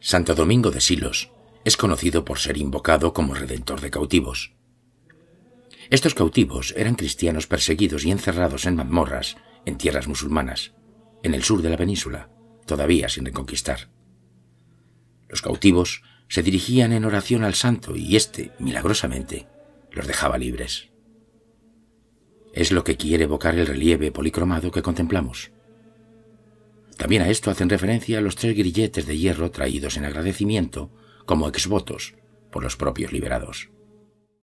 Santo Domingo de Silos es conocido por ser invocado como redentor de cautivos. Estos cautivos eran cristianos perseguidos y encerrados en mazmorras en tierras musulmanas, en el sur de la península, todavía sin reconquistar. Los cautivos se dirigían en oración al santo y éste, milagrosamente, los dejaba libres. Es lo que quiere evocar el relieve policromado que contemplamos. También a esto hacen referencia los tres grilletes de hierro traídos en agradecimiento como exvotos por los propios liberados.